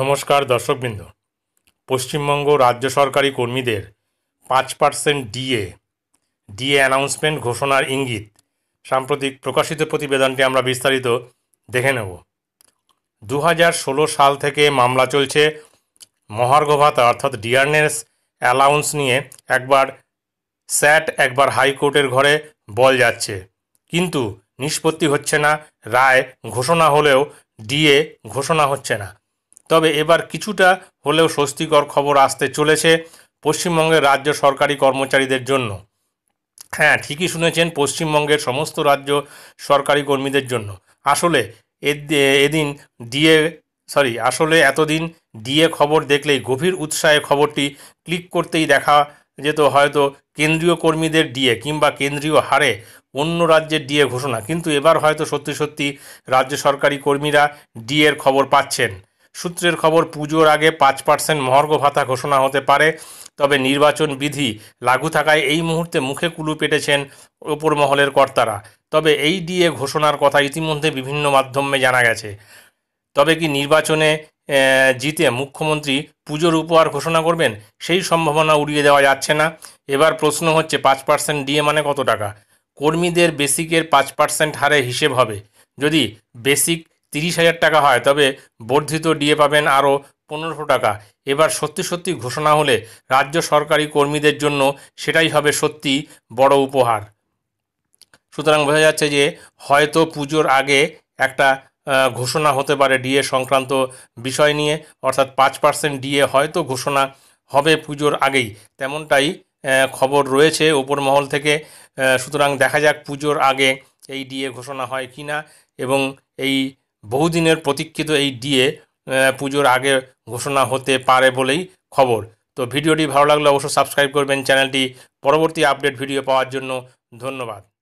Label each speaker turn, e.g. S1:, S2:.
S1: নমস্কার দর্শকবৃন্দ পশ্চিমবঙ্গ রাজ্য সরকারি কর্মীদের পাঁচ পার্সেন্ট ডিএ ডিএ অ্যানাউন্সমেন্ট ঘোষণার ইঙ্গিত সাম্প্রতিক প্রকাশিত প্রতিবেদনটি আমরা বিস্তারিত দেখে নেব দু সাল থেকে মামলা চলছে মহার্ঘ ভাতা অর্থাৎ ডিয়ারনেস অ্যালাউন্স নিয়ে একবার স্যাট একবার হাইকোর্টের ঘরে বল যাচ্ছে কিন্তু নিষ্পত্তি হচ্ছে না রায় ঘোষণা হলেও ডিএ ঘোষণা হচ্ছে না তবে এবার কিছুটা হলেও স্বস্তিকর খবর আসতে চলেছে পশ্চিমবঙ্গের রাজ্য সরকারি কর্মচারীদের জন্য হ্যাঁ ঠিকই শুনেছেন পশ্চিমবঙ্গের সমস্ত রাজ্য সরকারি কর্মীদের জন্য আসলে এদিন ডিএ সরি আসলে এতদিন ডিএ খবর দেখলেই গভীর উৎসাহে খবরটি ক্লিক করতেই দেখা যেত হয়তো কেন্দ্রীয় কর্মীদের ডিএ কিংবা কেন্দ্রীয় হারে অন্য রাজ্যের ডিএ ঘোষণা কিন্তু এবার হয়তো সত্যি সত্যি রাজ্য সরকারি কর্মীরা ডিএর খবর পাচ্ছেন সূত্রের খবর পুজোর আগে পাঁচ পার্সেন্ট মহর্ঘ ভাতা ঘোষণা হতে পারে তবে নির্বাচন বিধি লাগু থাকায় এই মুহূর্তে মুখে কুলু পেটেছেন ওপর মহলের কর্তারা তবে এই ডিএ ঘোষণার কথা ইতিমধ্যে বিভিন্ন মাধ্যমে জানা গেছে তবে কি নির্বাচনে জিতে মুখ্যমন্ত্রী পুজোর উপহার ঘোষণা করবেন সেই সম্ভাবনা উড়িয়ে দেওয়া যাচ্ছে না এবার প্রশ্ন হচ্ছে পাঁচ পার্সেন্ট ডিএ মানে কত টাকা কর্মীদের বেসিকের পাঁচ পার্সেন্ট হারে হিসেব হবে যদি বেসিক তিরিশ হাজার টাকা হয় তবে বর্ধিত ডিএ পাবেন আরও পনেরোশো টাকা এবার সত্যি সত্যি ঘোষণা হলে রাজ্য সরকারি কর্মীদের জন্য সেটাই হবে সত্যি বড় উপহার সুতরাং বোঝা যাচ্ছে যে হয়তো পুজোর আগে একটা ঘোষণা হতে পারে ডিএ সংক্রান্ত বিষয় নিয়ে অর্থাৎ পাঁচ পার্সেন্ট ডিএ হয়তো ঘোষণা হবে পুজোর আগেই তেমনটাই খবর রয়েছে ওপর মহল থেকে সুতরাং দেখা যাক পুজোর আগে এই ডিএ ঘোষণা হয় কি না এবং এই বহুদিনের প্রতীক্ষিত এই ডিএ পুজোর আগে ঘোষণা হতে পারে বলেই খবর তো ভিডিওটি ভালো লাগলে অবশ্যই সাবস্ক্রাইব করবেন চ্যানেলটি পরবর্তী আপডেট ভিডিও পাওয়ার জন্য ধন্যবাদ